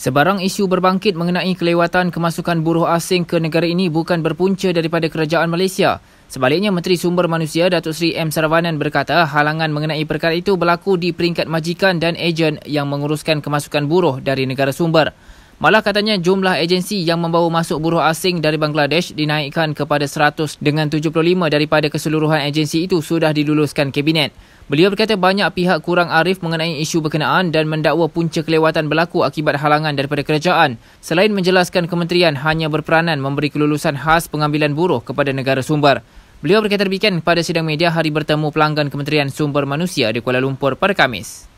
Sebarang isu berbangkit mengenai kelewatan kemasukan buruh asing ke negara ini bukan berpunca daripada kerajaan Malaysia. Sebaliknya, Menteri Sumber Manusia Datuk Seri M. Saravanan berkata halangan mengenai perkara itu berlaku di peringkat majikan dan ejen yang menguruskan kemasukan buruh dari negara sumber. Malah katanya jumlah agensi yang membawa masuk buruh asing dari Bangladesh dinaikkan kepada 100 dengan 75 daripada keseluruhan agensi itu sudah diluluskan kabinet. Beliau berkata banyak pihak kurang arif mengenai isu berkenaan dan mendakwa punca kelewatan berlaku akibat halangan daripada kerajaan. Selain menjelaskan kementerian hanya berperanan memberi kelulusan khas pengambilan buruh kepada negara sumber. Beliau berkata demikian pada sidang media hari bertemu pelanggan Kementerian Sumber Manusia di Kuala Lumpur pada Kamis.